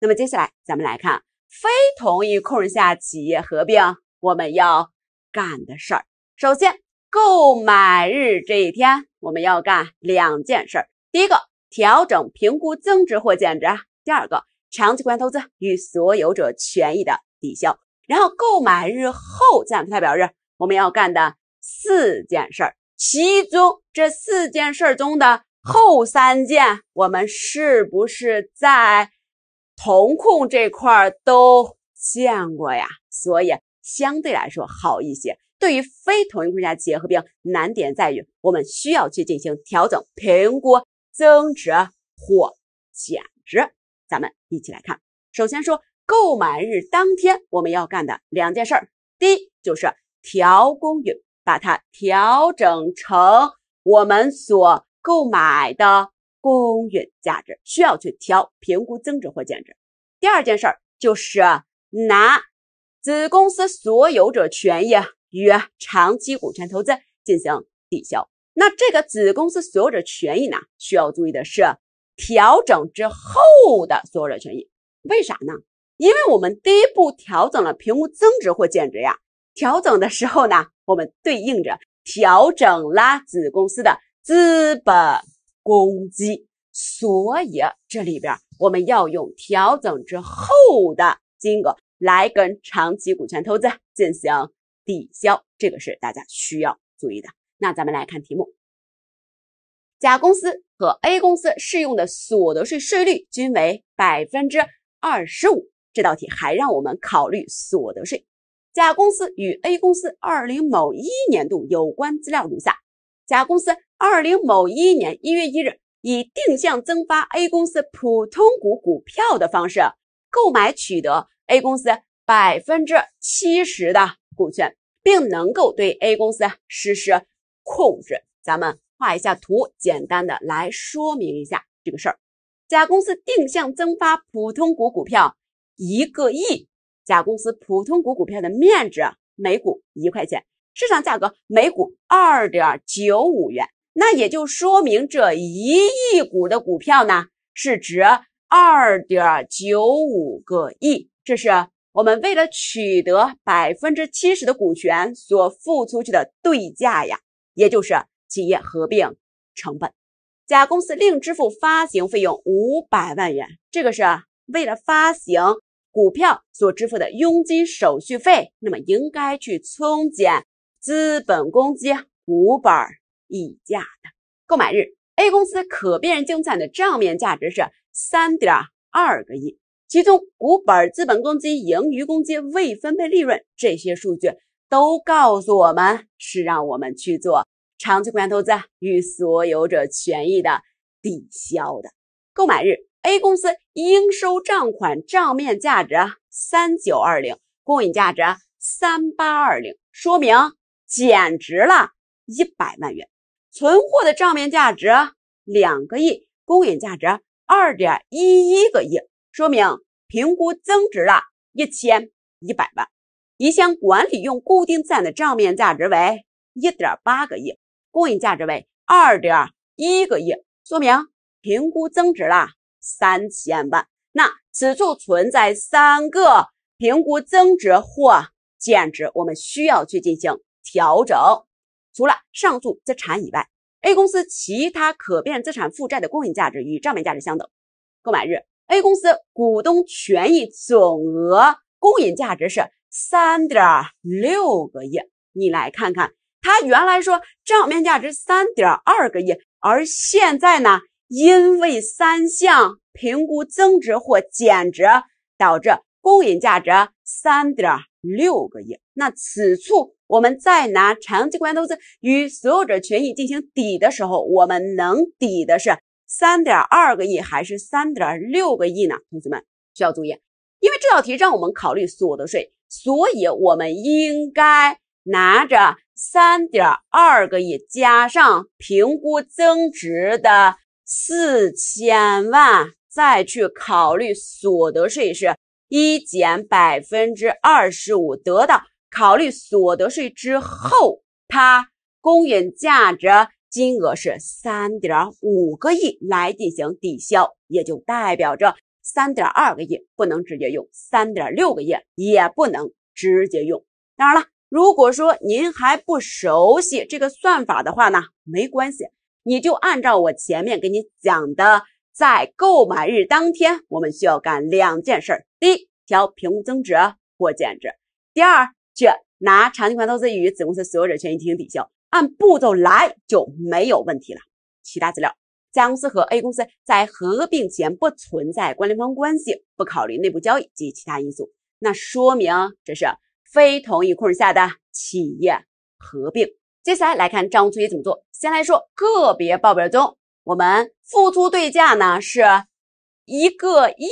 那么接下来咱们来看非同一控制下企业合并我们要干的事儿。首先，购买日这一天我们要干两件事儿：第一个，调整评估增值或减值；第二个，长期股权投资与所有者权益的抵消。然后，购买日后暂产代表日我们要干的四件事儿，其中这四件事儿中的后三件，我们是不是在？瞳控这块儿都见过呀，所以相对来说好一些。对于非同控下的结合病，难点在于我们需要去进行调整、评估、增值或减值。咱们一起来看，首先说购买日当天我们要干的两件事儿，第一就是调公允，把它调整成我们所购买的。公允价值需要去调评估增值或减值。第二件事儿就是拿子公司所有者权益与长期股权投资进行抵消。那这个子公司所有者权益呢，需要注意的是调整之后的所有者权益。为啥呢？因为我们第一步调整了评估增值或减值呀。调整的时候呢，我们对应着调整了子公司的资本。公积，所以这里边我们要用调整之后的金额来跟长期股权投资进行抵消，这个是大家需要注意的。那咱们来看题目，甲公司和 A 公司适用的所得税税率均为百分之二十五。这道题还让我们考虑所得税。甲公司与 A 公司二零某一年度有关资料如下：甲公司。二零某一年一月一日，以定向增发 A 公司普通股股票的方式购买，取得 A 公司百分之七十的股权，并能够对 A 公司实施控制。咱们画一下图，简单的来说明一下这个事儿。甲公司定向增发普通股股票一个亿，甲公司普通股股票的面值每股一块钱，市场价格每股二点九五元。那也就说明这一亿股的股票呢，市值二点九五个亿，这是我们为了取得百分之七十的股权所付出去的对价呀，也就是企业合并成本。甲公司另支付发行费用五百万元，这个是为了发行股票所支付的佣金、手续费，那么应该去冲减资本公积五百。溢价的购买日，A 公司可辨认净资产的账面价值是三点二个亿，其中股本、资本公积、盈余公积、未分配利润这些数据都告诉我们是让我们去做长期股权投资与所有者权益的抵消的。购买日，A 公司应收账款账面价值三九二零，公允价值三八二零，说明减值了一百万元。存货的账面价值两个亿，公允价值二点一一个亿，说明评估增值了一千一百万。一项管理用固定资产的账面价值为一点八个亿，公允价值为二点一个亿，说明评估增值了三千万。那此处存在三个评估增值或减值，我们需要去进行调整。除了上述资产以外，A 公司其他可变资产负债的公允价值与账面价值相等。购买日，A 公司股东权益总额公允价值是三点六个亿。你来看看，它原来说账面价值三点二个亿，而现在呢，因为三项评估增值或减值导致。公允价值三点六个亿，那此处我们再拿长期股权投资与所有者权益进行抵的时候，我们能抵的是三点二个亿还是三点六个亿呢？同学们需要注意，因为这道题让我们考虑所得税，所以我们应该拿着三点二个亿加上评估增值的四千万，再去考虑所得税是。一减百分之二十五，得到考虑所得税之后，它公允价值金额是三点五个亿来进行抵消，也就代表着三点二个亿不能直接用，三点六个亿也不能直接用。当然了，如果说您还不熟悉这个算法的话呢，没关系，你就按照我前面给你讲的。在购买日当天，我们需要干两件事儿：第一，调估增值或减值；第二，去拿长期股权投资与子公司所有者权益进行抵消。按步骤来就没有问题了。其他资料，甲公司和 A 公司在合并前不存在关联方关系，不考虑内部交易及其他因素，那说明这是非同一控制下的企业合并。接下来来看账务处理怎么做。先来说个别报表中。我们付出对价呢是一个亿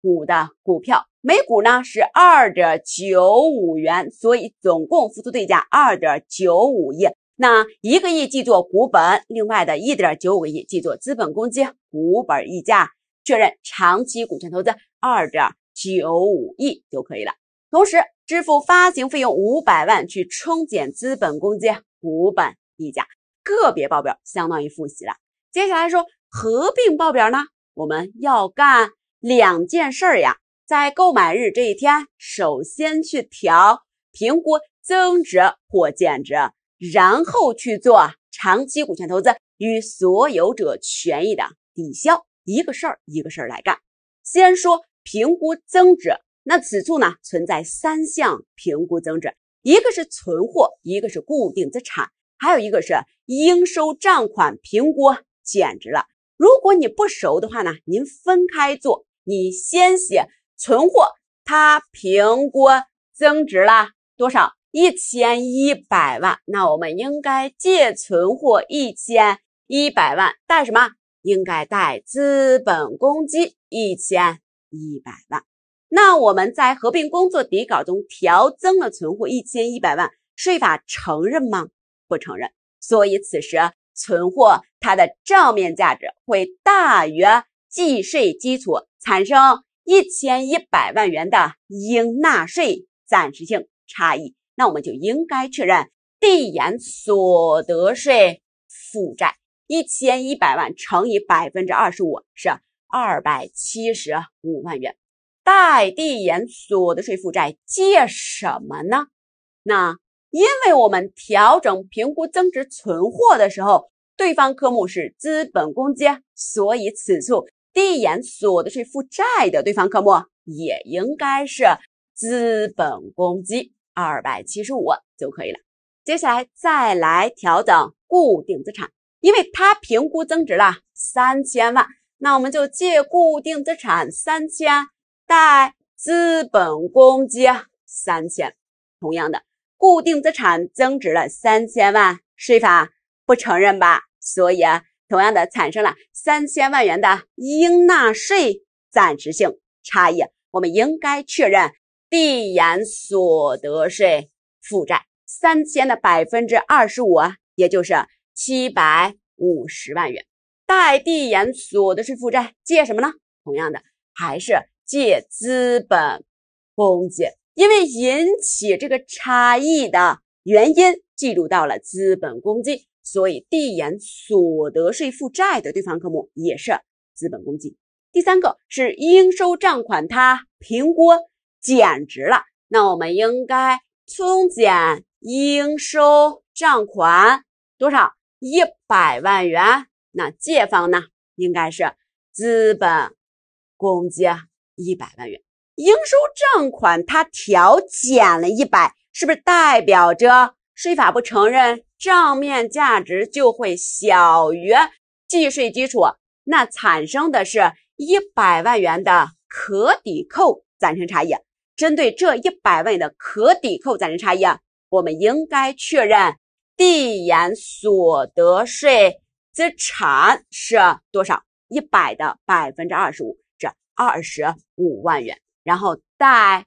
股的股票，每股呢是二点九五元，所以总共付出对价二点九五亿。那一个亿记作股本，另外的一点九五个亿记作资本公积，股本溢价确认长期股权投资二点九五亿就可以了。同时支付发行费用五百万去冲减资本公积，股本溢价个别报表相当于复习了。接下来说合并报表呢，我们要干两件事儿呀。在购买日这一天，首先去调评估增值或减值，然后去做长期股权投资与所有者权益的抵消，一个事儿一个事儿来干。先说评估增值，那此处呢存在三项评估增值，一个是存货，一个是固定资产，还有一个是应收账款评估。简直了！如果你不熟的话呢？您分开做，你先写存货，它评估增值了多少？一千一百万。那我们应该借存货一千一百万，贷什么？应该贷资本公积一千一百万。那我们在合并工作底稿中调增了存货一千一百万，税法承认吗？不承认。所以此时。存货它的账面价值会大于计税基础，产生一千一百万元的应纳税暂时性差异，那我们就应该确认递延所得税负债一千一百万乘以百分之二十五是二百七十五万元，代递延所得税负债借什么呢？那。因为我们调整评估增值存货的时候，对方科目是资本公积，所以此处递延所得税负债的对方科目也应该是资本公积二百七十五就可以了。接下来再来调整固定资产，因为它评估增值了三千万，那我们就借固定资产三千，贷资本公积三千，同样的。固定资产增值了三千万，税法不承认吧？所以啊，同样的产生了三千万元的应纳税暂时性差异，我们应该确认递延所得税负债三千的百分之二十五，也就是七百五十万元，代递延所得税负债，借什么呢？同样的，还是借资本公积。因为引起这个差异的原因计入到了资本公积，所以递延所得税负债的对方科目也是资本公积。第三个是应收账款，它评估减值了，那我们应该冲减应收账款多少？一百万元。那借方呢，应该是资本公积一百万元。应收账款它调减了一百，是不是代表着税法不承认账面价值就会小于计税基础？那产生的是一百万元的可抵扣暂存差异。针对这一百万的可抵扣暂时差异，我们应该确认递延所得税资产是多少？一百的百分之二十五是二十五万元。然后带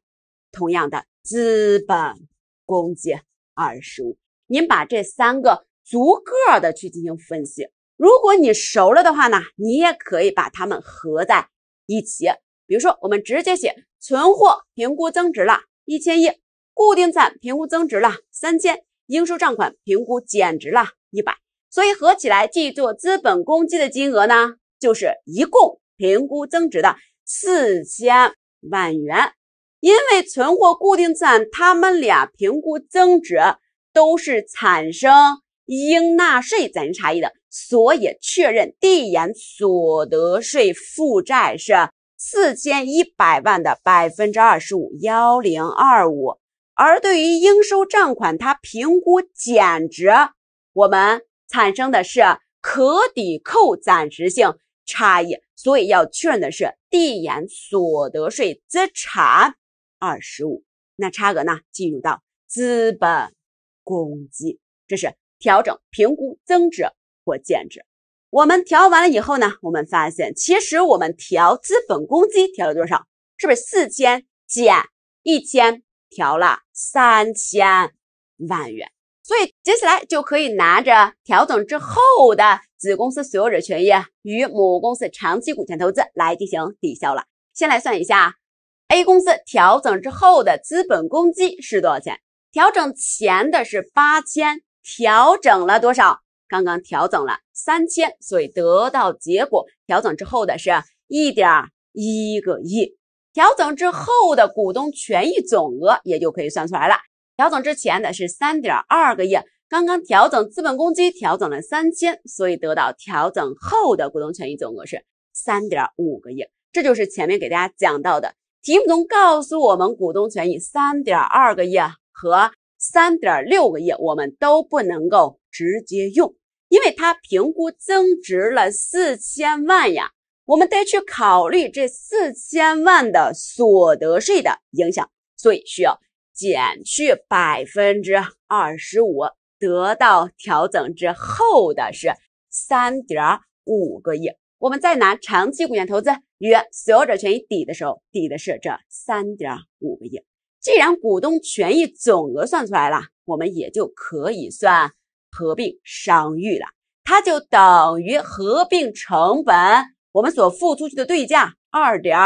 同样的资本公积二十五，您把这三个逐个的去进行分析。如果你熟了的话呢，你也可以把它们合在一起。比如说，我们直接写存货评估增值了一千一，固定资产评估增值了三千，应收账款评估减值了一百，所以合起来记做资本公积的金额呢，就是一共评估增值的四千。万元，因为存货、固定资产，他们俩评估增值都是产生应纳税暂时差异的，所以确认递延所得税负债是四千一百万的百分之二十五，幺零二五。而对于应收账款，它评估减值，我们产生的是可抵扣暂时性。差异，所以要确认的是递延所得税资产二十五，那差额呢，进入到资本公积，这是调整评估增值或减值。我们调完了以后呢，我们发现其实我们调资本公积调了多少？是不是四千减一千，调了三千万元？所以接下来就可以拿着调整之后的。子公司所有者权益与母公司长期股权投资来进行抵消了。先来算一下，A 公司调整之后的资本公积是多少钱？调整前的是八千，调整了多少？刚刚调整了三千，所以得到结果，调整之后的是一点一个亿。调整之后的股东权益总额也就可以算出来了。调整之前的是三点二个亿。刚刚调整资本公积调整了三千，所以得到调整后的股东权益总额是三点五个亿。这就是前面给大家讲到的题目中告诉我们，股东权益三点二个亿和三点六个亿我们都不能够直接用，因为它评估增值了四千万呀，我们得去考虑这四千万的所得税的影响，所以需要减去百分之二十五。得到调整之后的是三点五个亿。我们再拿长期股权投资与所有者权益抵的时候，抵的是这三点五个亿。既然股东权益总额算出来了，我们也就可以算合并商誉了。它就等于合并成本，我们所付出去的对价二点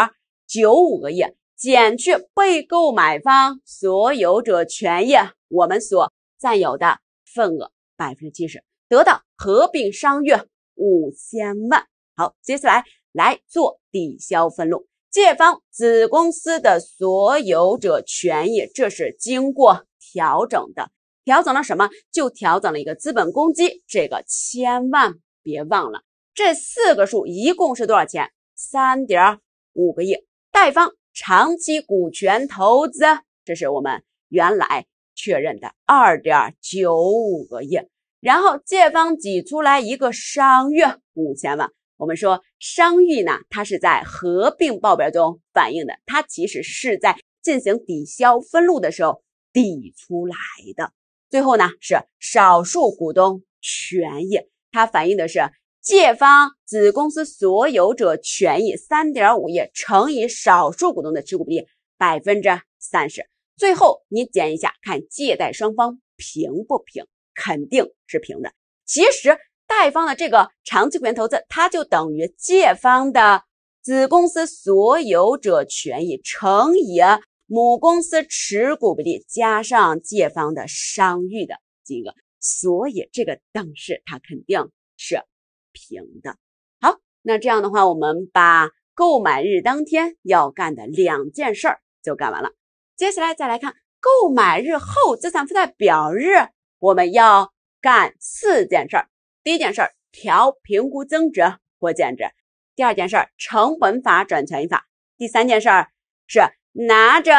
九五个亿，减去被购买方所有者权益我们所占有的。份额百分之七十得到合并商誉五千万。好，接下来来做抵消分录，借方子公司的所有者权益，这是经过调整的，调整了什么？就调整了一个资本公积，这个千万别忘了。这四个数一共是多少钱？三点五个亿。贷方长期股权投资，这是我们原来。确认的二点九五个亿，然后借方挤出来一个商誉五千万。我们说商誉呢，它是在合并报表中反映的，它其实是在进行抵消分录的时候抵出来的。最后呢是少数股东权益，它反映的是借方子公司所有者权益三点五亿乘以少数股东的持股比例百分之三十。最后你减一下，看借贷双方平不平，肯定是平的。其实贷方的这个长期股权投资，它就等于借方的子公司所有者权益乘以母公司持股比例，加上借方的商誉的金额。所以这个等式它肯定是平的。好，那这样的话，我们把购买日当天要干的两件事儿就干完了。接下来再来看购买日后资产负债表日，我们要干四件事儿。第一件事儿，调评估增值或减值；第二件事儿，成本法转权益法；第三件事儿是拿着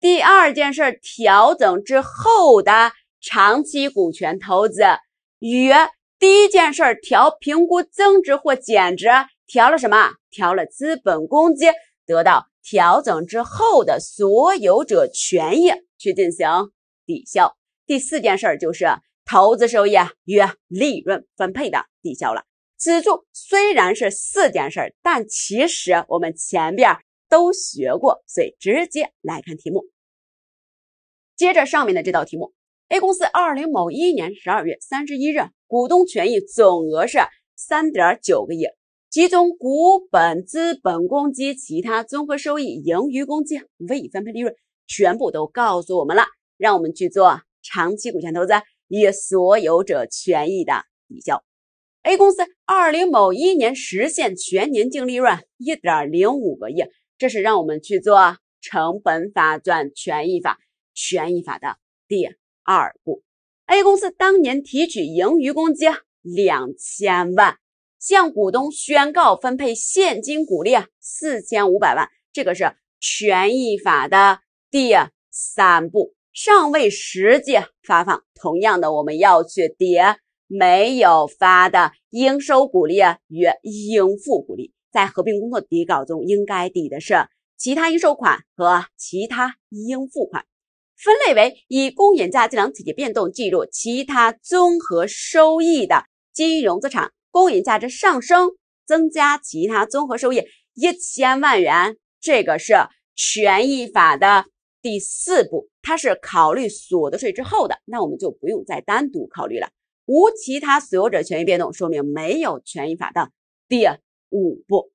第二件事儿调整之后的长期股权投资，与第一件事儿调评估增值或减值调了什么？调了资本公积。得到调整之后的所有者权益去进行抵消。第四件事儿就是投资收益与利润分配的抵消了。此处虽然是四件事儿，但其实我们前边都学过，所以直接来看题目。接着上面的这道题目，A 公司二零某一年十二月三十一日股东权益总额是三点九个亿。其中股本、资本公积、其他综合收益、盈余公积、未分配利润全部都告诉我们了，让我们去做长期股权投资以所有者权益的比较。A 公司二零某一年实现全年净利润一点零五个亿，这是让我们去做成本法转权益法、权益法的第二步。A 公司当年提取盈余公积两千万。向股东宣告分配现金股利四千五百万，这个是权益法的第三步，尚未实际发放。同样的，我们要去叠没有发的应收股利与应付股利，在合并工作底稿中应该抵的是其他应收款和其他应付款，分类为以公允价计量体积变动计入其他综合收益的金融资产。公允价值上升，增加其他综合收益一千万元，这个是权益法的第四步，它是考虑所得税之后的，那我们就不用再单独考虑了。无其他所有者权益变动，说明没有权益法的第五步。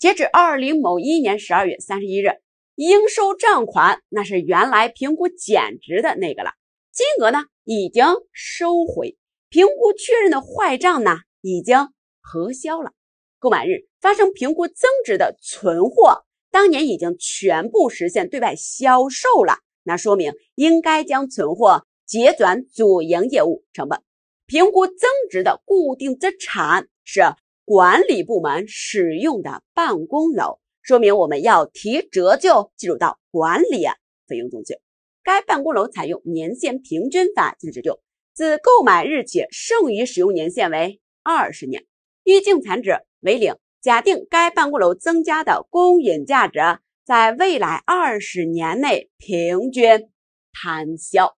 截止二零某一年十二月三十一日，应收账款那是原来评估减值的那个了，金额呢已经收回。评估确认的坏账呢，已经核销了。购买日发生评估增值的存货，当年已经全部实现对外销售了，那说明应该将存货结转主营业务成本。评估增值的固定资产是管理部门使用的办公楼，说明我们要提折旧，计入到管理费用中去。该办公楼采用年限平均法进行折旧。自购买日起，剩余使用年限为二十年，预计净残值为零。假定该办公楼增加的公允价值在未来二十年内平均摊销。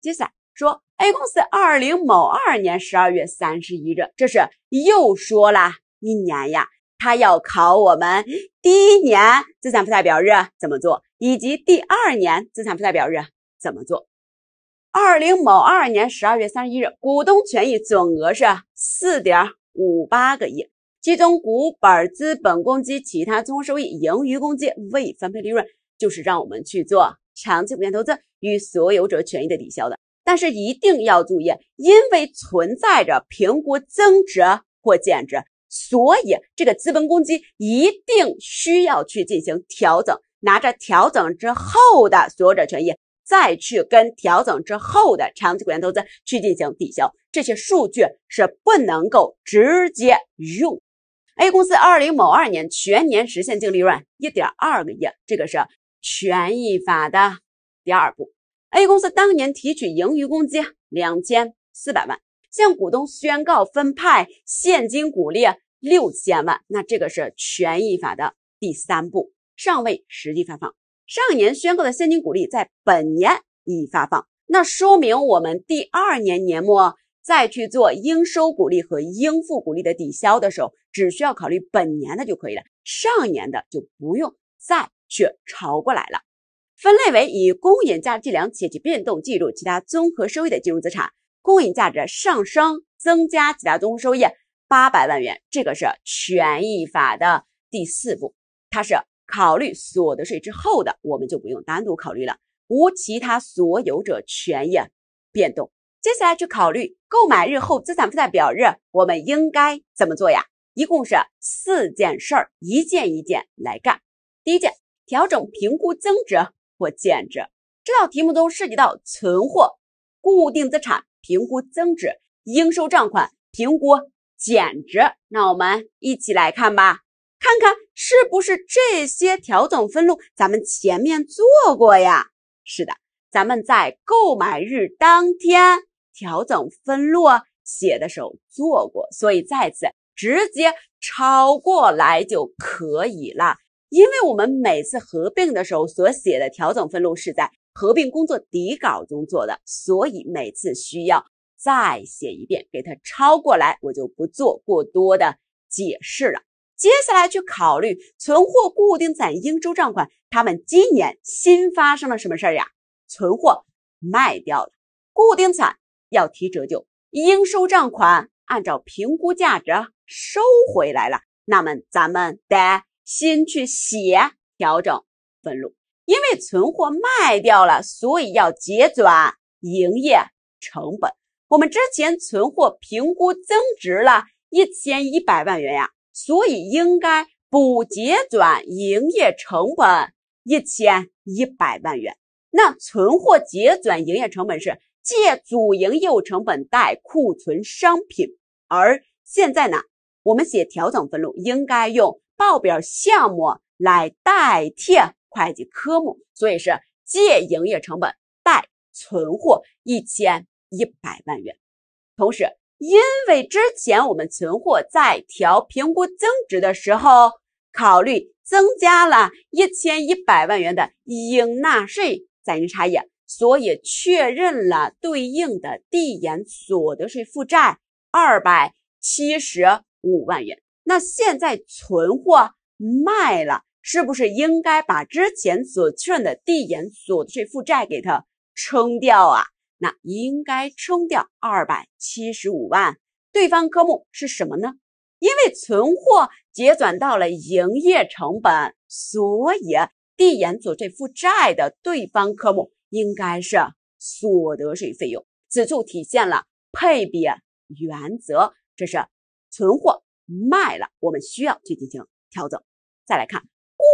接下来说，A 公司二零某二年十二月三十一日，这是又说了一年呀。他要考我们第一年资产负债表日怎么做，以及第二年资产负债表日怎么做。二零某二年十二月三十一日，股东权益总额是四点五八个亿，其中股本、资本公积、其他综合收益、盈余公积、未分配利润，就是让我们去做长期股权投资与所有者权益的抵消的。但是一定要注意，因为存在着评估增值或减值，所以这个资本公积一定需要去进行调整，拿着调整之后的所有者权益。再去跟调整之后的长期股权投资去进行抵消，这些数据是不能够直接用。A 公司二零某二年全年实现净利润一点二个亿，这个是权益法的第二步。A 公司当年提取盈余公积两千四百万，向股东宣告分派现金股利六千万，那这个是权益法的第三步，尚未实际发放。上年宣告的现金股利在本年已发放，那说明我们第二年年末再去做应收股利和应付股利的抵消的时候，只需要考虑本年的就可以了，上年的就不用再去抄过来了。分类为以公允价值计量且其变动计入其他综合收益的金融资产，公允价值上升增加其他综合收益八百万元，这个是权益法的第四步，它是。考虑所得税之后的，我们就不用单独考虑了。无其他所有者权益变动。接下来去考虑购买日后资产负债表日，我们应该怎么做呀？一共是四件事儿，一件一件来干。第一件，调整评估增值或减值。这道题目中涉及到存货、固定资产评估增值、应收账款评估减值。那我们一起来看吧。看看是不是这些调整分录，咱们前面做过呀？是的，咱们在购买日当天调整分录写的时候做过，所以再次直接抄过来就可以了。因为我们每次合并的时候所写的调整分录是在合并工作底稿中做的，所以每次需要再写一遍，给它抄过来。我就不做过多的解释了。接下来去考虑存货、固定资产、应收账款，他们今年新发生了什么事儿呀？存货卖掉了，固定资产要提折旧，应收账款按照评估价值收回来了。那么咱们得先去写调整分录，因为存货卖掉了，所以要结转营业成本。我们之前存货评估增值了一千一百万元呀。所以应该补结转营业成本一千一百万元。那存货结转营业成本是借主营业务成本，贷库存商品。而现在呢，我们写调整分录应该用报表项目来代替会计科目，所以是借营业成本，贷存货一千一百万元，同时。因为之前我们存货在调评估增值的时候，考虑增加了一千一百万元的应纳税暂时差异，所以确认了对应的递延所得税负债二百七十五万元。那现在存货卖了，是不是应该把之前所确认的递延所得税负债给它冲掉啊？那应该冲掉二百七十五万，对方科目是什么呢？因为存货结转到了营业成本，所以递延所这负债的对方科目应该是所得税费用，此处体现了配比原则。这是存货卖了，我们需要去进行调整。再来看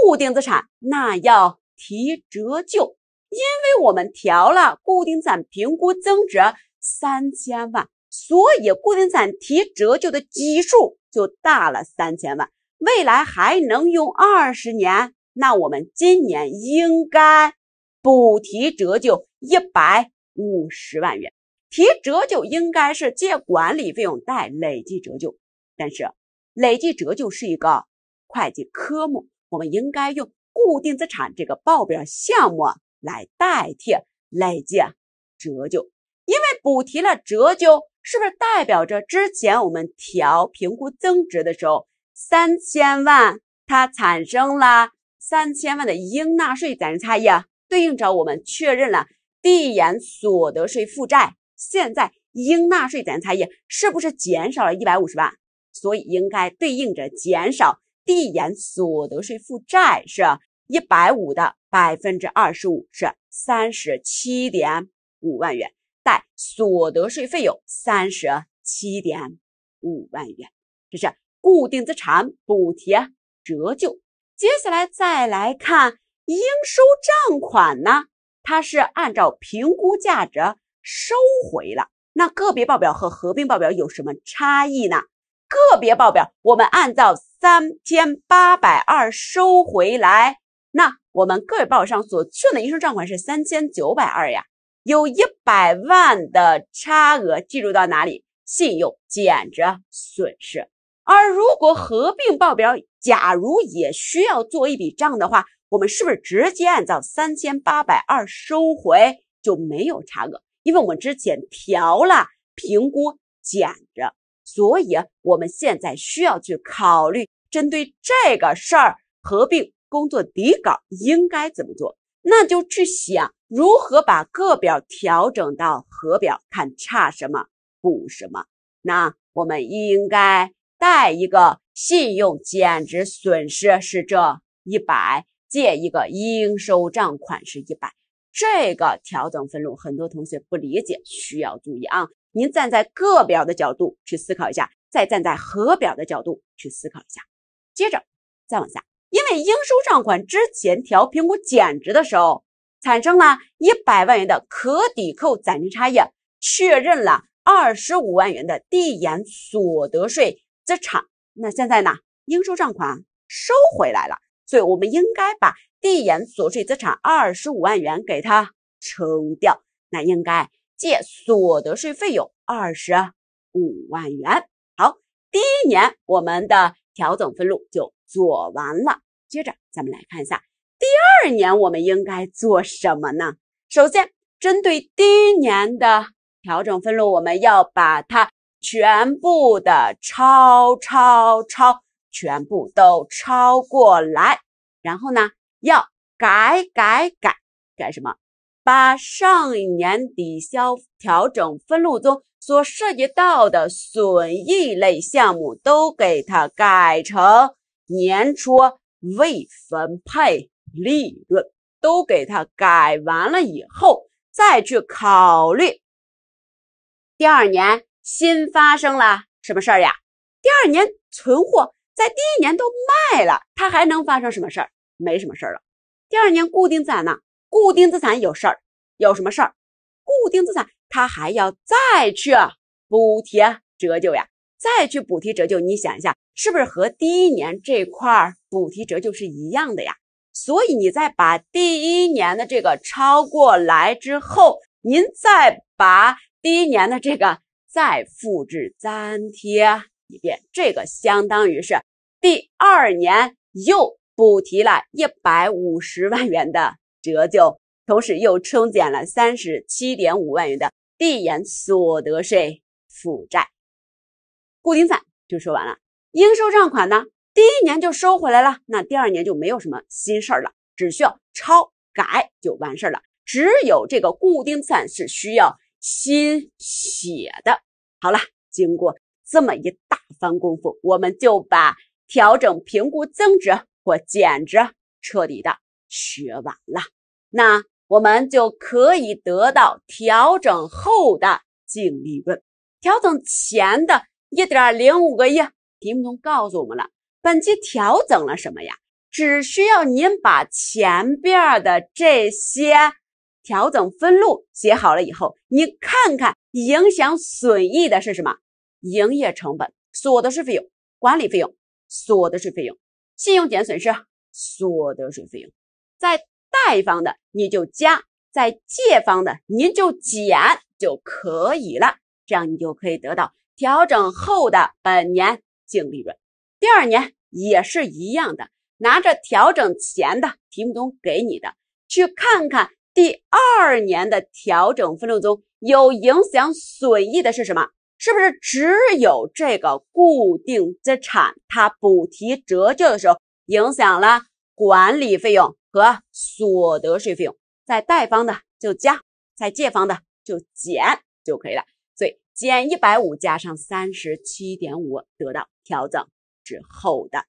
固定资产，那要提折旧。因为我们调了固定资产评估增值三千万，所以固定资产提折旧的基数就大了三千万。未来还能用二十年，那我们今年应该补提折旧一百五十万元。提折旧应该是借管理费用，贷累计折旧。但是累计折旧是一个会计科目，我们应该用固定资产这个报表项目。来代替累计折旧，因为补提了折旧，是不是代表着之前我们调评估增值的时候，三千万它产生了三千万的应纳税暂时差异啊？对应着我们确认了递延所得税负债，现在应纳税暂时差异是不是减少了一百五十万？所以应该对应着减少递延所得税负债是。一百五的百分之二十五是三十七点五万元，贷所得税费用三十七点五万元，这是固定资产补贴折旧。接下来再来看应收账款呢，它是按照评估价值收回了。那个别报表和合并报表有什么差异呢？个别报表我们按照三千八百二收回来。那我们各位报上所确认的应收账款是三千九百二呀，有一百万的差额计入到哪里？信用减值损失。而如果合并报表，假如也需要做一笔账的话，我们是不是直接按照三千八百二收回就没有差额？因为我们之前调了评估减着，所以我们现在需要去考虑针对这个事儿合并。工作底稿应该怎么做？那就去想如何把各表调整到合表，看差什么补什么。那我们应该贷一个信用减值损失是这一百，借一个应收账款是一百。这个调整分录很多同学不理解，需要注意啊。您站在个表的角度去思考一下，再站在合表的角度去思考一下。接着再往下。因为应收账款之前调评估减值的时候，产生了一百万元的可抵扣暂时差异，确认了二十五万元的递延所得税资产。那现在呢，应收账款收回来了，所以我们应该把递延所得税资产二十五万元给它冲掉。那应该借所得税费用二十五万元。好，第一年我们的调整分录就。做完了，接着咱们来看一下第二年我们应该做什么呢？首先，针对第一年的调整分录，我们要把它全部的抄抄抄，全部都抄过来。然后呢，要改改改，改什么？把上一年抵消调整分录中所涉及到的损益类项目都给它改成。年初未分配利润都给他改完了以后，再去考虑第二年新发生了什么事儿呀？第二年存货在第一年都卖了，它还能发生什么事儿？没什么事儿了。第二年固定资产呢？固定资产有事儿？有什么事儿？固定资产它还要再去补贴折旧呀？再去补贴折旧？你想一下。是不是和第一年这块儿补提折旧是一样的呀？所以你再把第一年的这个超过来之后，您再把第一年的这个再复制粘贴一遍，这个相当于是第二年又补提了一百五十万元的折旧，同时又称减了三十七点五万元的递延所得税负债。固定资产就说完了。应收账款呢，第一年就收回来了，那第二年就没有什么新事儿了，只需要抄改就完事儿了。只有这个固定资产是需要新写的。好了，经过这么一大番功夫，我们就把调整评估增值或减值彻底的学完了。那我们就可以得到调整后的净利润，调整前的一点零五个亿。题目中告诉我们了，本期调整了什么呀？只需要您把前边的这些调整分录写好了以后，你看看影响损益的是什么？营业成本、所得税费用、管理费用、所得税费用、信用减损失、所得税费用，在贷方的你就加，在借方的您就减就可以了。这样你就可以得到调整后的本年。净利润，第二年也是一样的，拿着调整前的题目中给你的，去看看第二年的调整分录中有影响损益的是什么？是不是只有这个固定资产它补提折旧的时候影响了管理费用和所得税费用？在贷方的就加，在借方的就减就可以了。所以减一百五，加上三十七点五，得到。调整之后的，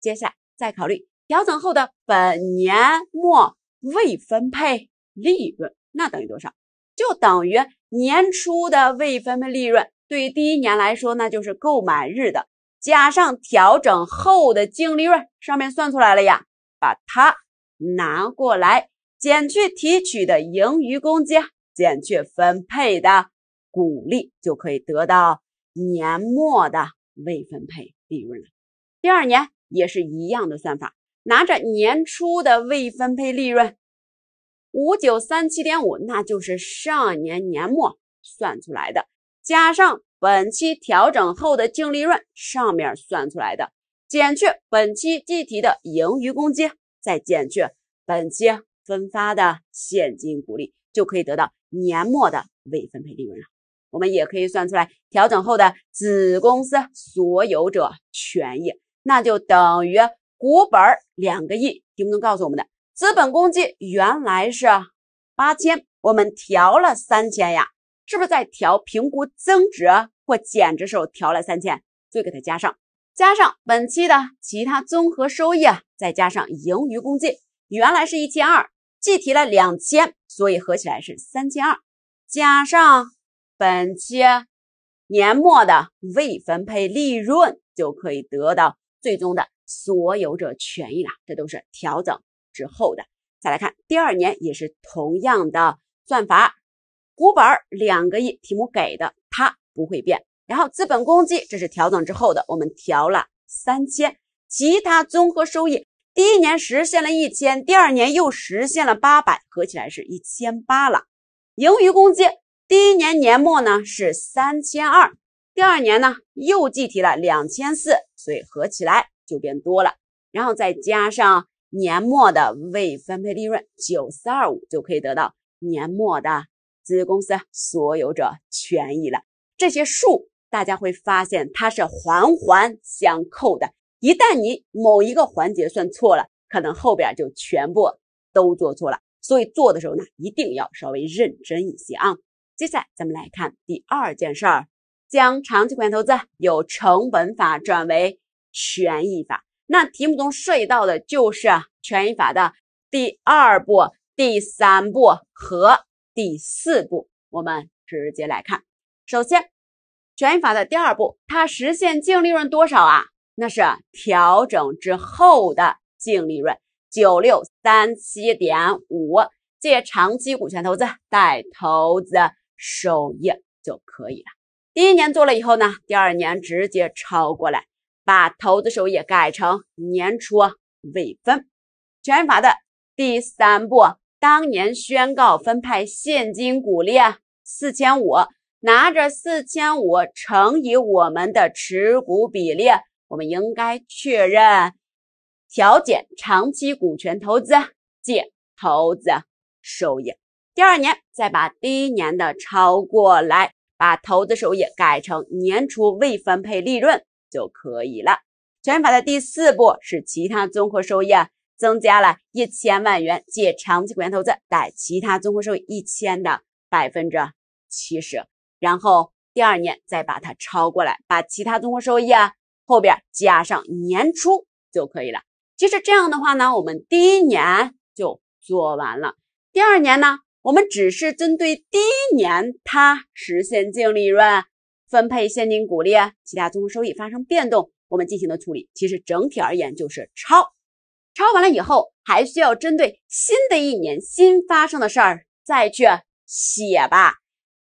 接下来再考虑调整后的本年末未分配利润，那等于多少？就等于年初的未分配利润，对于第一年来说，那就是购买日的加上调整后的净利润，上面算出来了呀，把它拿过来减去提取的盈余公积，减去分配的股利，就可以得到年末的。未分配利润了，第二年也是一样的算法，拿着年初的未分配利润五九三七点五，那就是上年年末算出来的，加上本期调整后的净利润上面算出来的，减去本期计提的盈余公积，再减去本期分发的现金股利，就可以得到年末的未分配利润了。我们也可以算出来调整后的子公司所有者权益，那就等于股本两个亿。题目中告诉我们的资本公积原来是八千，我们调了三千呀，是不是在调评估增值或减值时候调了三千，所以给它加上，加上本期的其他综合收益啊，再加上盈余公积原来是一千二，计提了两千，所以合起来是三千二，加上。本期年末的未分配利润就可以得到最终的所有者权益了，这都是调整之后的。再来看第二年，也是同样的算法，股本两个亿，题目给的它不会变，然后资本公积这是调整之后的，我们调了三千，其他综合收益第一年实现了一千，第二年又实现了八百，合起来是一千八了，盈余公积。第一年年末呢是三千二，第二年呢又计提了两千四，所以合起来就变多了，然后再加上年末的未分配利润九四二五，就可以得到年末的子公司所有者权益了。这些数大家会发现它是环环相扣的，一旦你某一个环节算错了，可能后边就全部都做错了。所以做的时候呢，一定要稍微认真一些啊。接下来咱们来看第二件事儿，将长期股权投资由成本法转为权益法。那题目中涉及到的就是权益法的第二步、第三步和第四步。我们直接来看，首先，权益法的第二步，它实现净利润多少啊？那是调整之后的净利润九六三七点五，借长期股权投资，贷投资。收益就可以了。第一年做了以后呢，第二年直接超过来，把投资收益改成年初未分。权益法的第三步，当年宣告分派现金股利四千五，拿着四千五乘以我们的持股比例，我们应该确认调减长期股权投资，借投资收益。第二年再把第一年的超过来，把投资收益改成年初未分配利润就可以了。权益法的第四步是其他综合收益增加了一千万元，借长期股权投资贷其他综合收益一千的百分之七十。然后第二年再把它超过来，把其他综合收益啊后边加上年初就可以了。其实这样的话呢，我们第一年就做完了，第二年呢？我们只是针对第一年它实现净利润、分配现金股利、其他综合收益发生变动，我们进行的处理。其实整体而言就是抄，抄完了以后，还需要针对新的一年新发生的事儿再去写吧。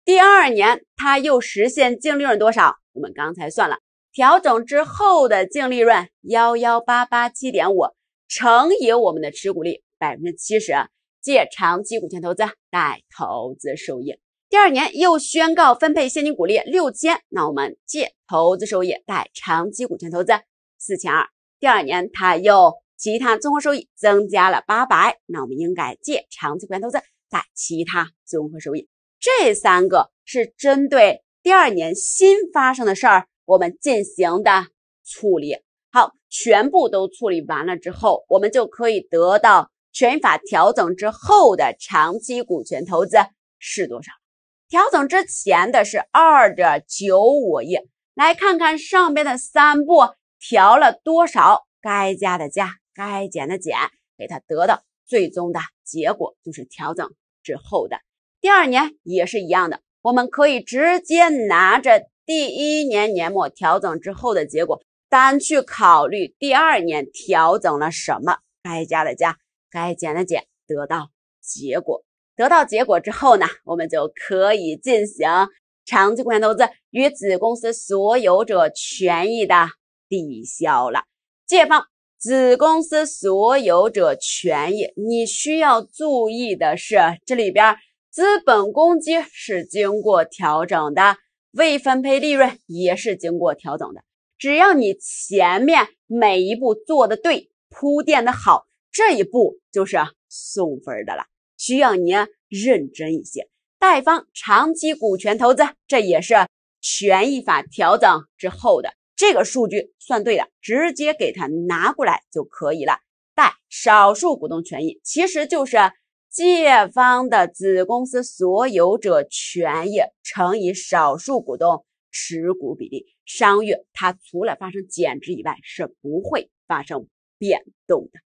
第二年它又实现净利润多少？我们刚才算了，调整之后的净利润幺幺八八七点五乘以我们的持股率百分之七十。借长期股权投资贷投资收益。第二年又宣告分配现金股利六千，那我们借投资收益贷长期股权投资四千二。第二年他又其他综合收益增加了八百，那我们应该借长期股权投资贷其他综合收益。这三个是针对第二年新发生的事儿，我们进行的处理。好，全部都处理完了之后，我们就可以得到。权益法调整之后的长期股权投资是多少？调整之前的是二点九五亿。来看看上边的三步调了多少？该加的加，该减的减，给它得到最终的结果就是调整之后的。第二年也是一样的，我们可以直接拿着第一年年末调整之后的结果，单去考虑第二年调整了什么？该加的加，该减的减，得到结果。得到结果之后呢，我们就可以进行长期股权投资与子公司所有者权益的抵消了。借方：子公司所有者权益。你需要注意的是，这里边资本公积是经过调整的，未分配利润也是经过调整的。只要你前面每一步做的对，铺垫的好。这一步就是送分的了，需要你认真一些。贷方长期股权投资，这也是权益法调整之后的这个数据算对了，直接给它拿过来就可以了。贷少数股东权益，其实就是借方的子公司所有者权益乘以少数股东持股比例。商誉它除了发生减值以外，是不会发生变动的。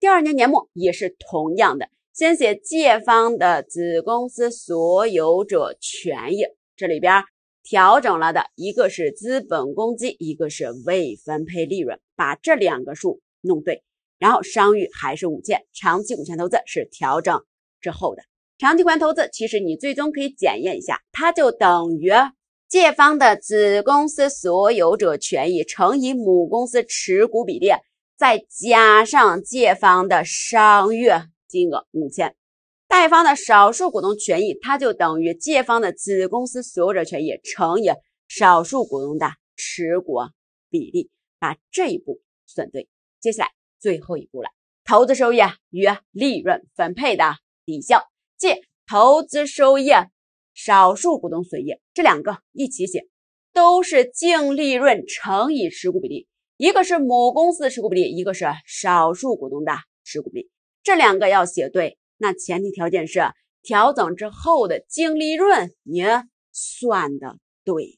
第二年年末也是同样的，先写借方的子公司所有者权益，这里边调整了的一个是资本公积，一个是未分配利润，把这两个数弄对，然后商誉还是五千，长期股权投资是调整之后的长期股权投资。其实你最终可以检验一下，它就等于借方的子公司所有者权益乘以母公司持股比例。再加上借方的商誉金额五千，贷方的少数股东权益，它就等于借方的子公司所有者权益乘以少数股东的持股比例。把这一步算对，接下来最后一步了，投资收益与利润分配的抵消，借投资收益、少数股东损益这两个一起写，都是净利润乘以持股比例。一个是母公司持股比例，一个是少数股东的持股比例，这两个要写对。那前提条件是调整之后的净利润您算的对呀？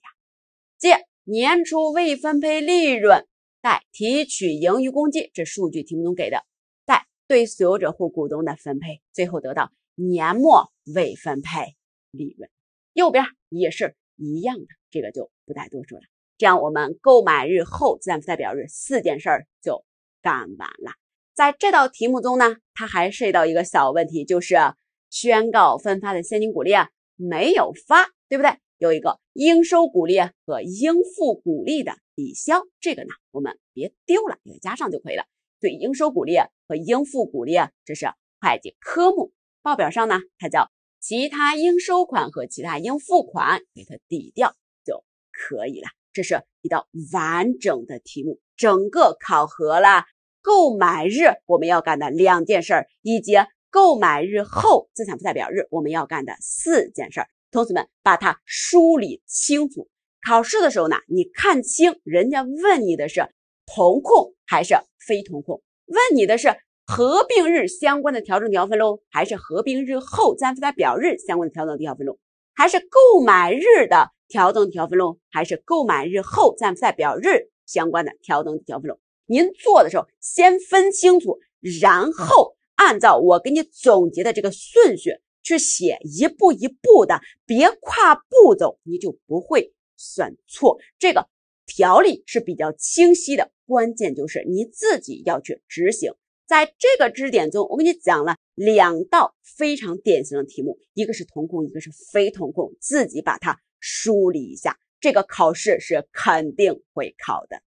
借年初未分配利润，贷提取盈余公积，这数据题目中给的，贷对所有者或股东的分配，最后得到年末未分配利润。右边也是一样的，这个就不再多说了。这样，我们购买日后资产负债表日四件事儿就干完了。在这道题目中呢，它还涉及到一个小问题，就是宣告分发的现金股利啊没有发，对不对？有一个应收股利和应付股利的抵消，这个呢我们别丢了，给它加上就可以了。对应收股利和应付股利，这是会计科目报表上呢，它叫其他应收款和其他应付款，给它抵掉就可以了。这是一道完整的题目，整个考核了购买日我们要干的两件事儿，以及购买日后资产负债表日我们要干的四件事儿。同学们把它梳理清楚，考试的时候呢，你看清人家问你的是同控还是非同控，问你的是合并日相关的调整调分录，还是合并日后资产负债表日相关的调整调分录。还是购买日的调整调分录，还是购买日后在代表日相关的调整调分录？您做的时候先分清楚，然后按照我给你总结的这个顺序去写，一步一步的，别跨步骤，你就不会算错。这个条例是比较清晰的，关键就是你自己要去执行。在这个知识点中，我给你讲了两道非常典型的题目，一个是同控，一个是非同控，自己把它梳理一下，这个考试是肯定会考的。